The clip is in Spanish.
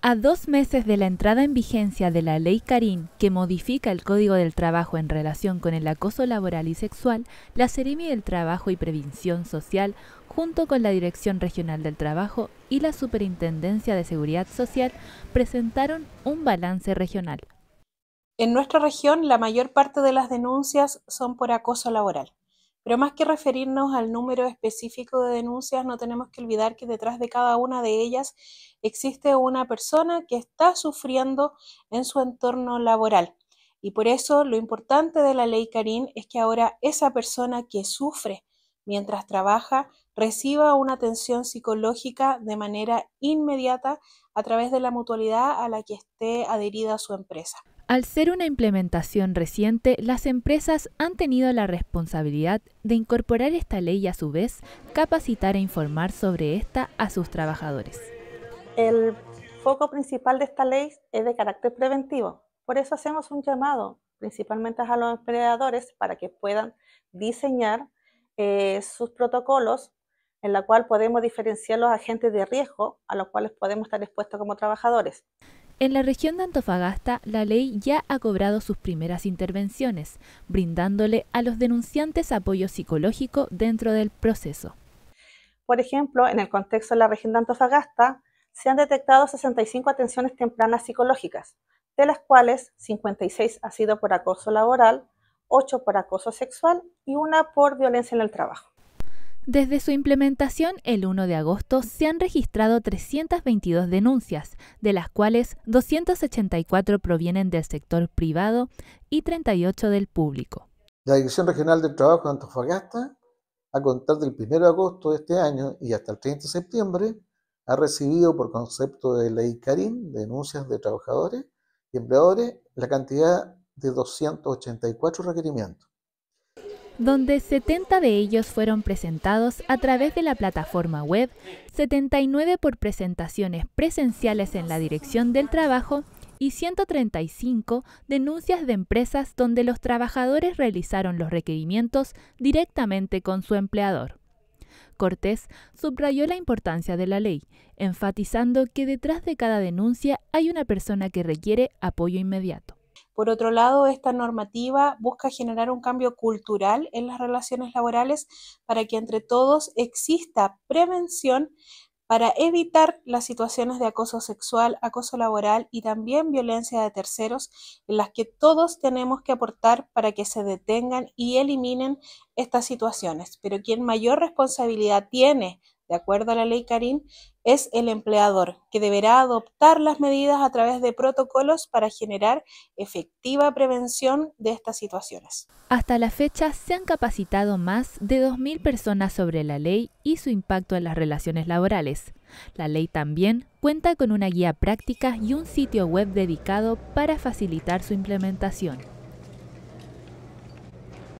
A dos meses de la entrada en vigencia de la ley CARIN, que modifica el Código del Trabajo en relación con el acoso laboral y sexual, la Seremi del Trabajo y Prevención Social, junto con la Dirección Regional del Trabajo y la Superintendencia de Seguridad Social, presentaron un balance regional. En nuestra región, la mayor parte de las denuncias son por acoso laboral. Pero más que referirnos al número específico de denuncias, no tenemos que olvidar que detrás de cada una de ellas existe una persona que está sufriendo en su entorno laboral. Y por eso lo importante de la ley Karim es que ahora esa persona que sufre mientras trabaja reciba una atención psicológica de manera inmediata a través de la mutualidad a la que esté adherida su empresa. Al ser una implementación reciente, las empresas han tenido la responsabilidad de incorporar esta ley y a su vez capacitar e informar sobre esta a sus trabajadores. El foco principal de esta ley es de carácter preventivo. Por eso hacemos un llamado principalmente a los empleadores para que puedan diseñar eh, sus protocolos en la cual podemos diferenciar los agentes de riesgo a los cuales podemos estar expuestos como trabajadores. En la región de Antofagasta, la ley ya ha cobrado sus primeras intervenciones, brindándole a los denunciantes apoyo psicológico dentro del proceso. Por ejemplo, en el contexto de la región de Antofagasta, se han detectado 65 atenciones tempranas psicológicas, de las cuales 56 ha sido por acoso laboral, 8 por acoso sexual y una por violencia en el trabajo. Desde su implementación el 1 de agosto se han registrado 322 denuncias, de las cuales 284 provienen del sector privado y 38 del público. La Dirección Regional del Trabajo de Antofagasta, a contar del 1 de agosto de este año y hasta el 30 de septiembre, ha recibido por concepto de ley CARIM denuncias de trabajadores y empleadores la cantidad de 284 requerimientos donde 70 de ellos fueron presentados a través de la plataforma web, 79 por presentaciones presenciales en la Dirección del Trabajo y 135 denuncias de empresas donde los trabajadores realizaron los requerimientos directamente con su empleador. Cortés subrayó la importancia de la ley, enfatizando que detrás de cada denuncia hay una persona que requiere apoyo inmediato. Por otro lado, esta normativa busca generar un cambio cultural en las relaciones laborales para que entre todos exista prevención para evitar las situaciones de acoso sexual, acoso laboral y también violencia de terceros, en las que todos tenemos que aportar para que se detengan y eliminen estas situaciones. Pero quien mayor responsabilidad tiene de acuerdo a la ley Karim, es el empleador, que deberá adoptar las medidas a través de protocolos para generar efectiva prevención de estas situaciones. Hasta la fecha se han capacitado más de 2.000 personas sobre la ley y su impacto en las relaciones laborales. La ley también cuenta con una guía práctica y un sitio web dedicado para facilitar su implementación.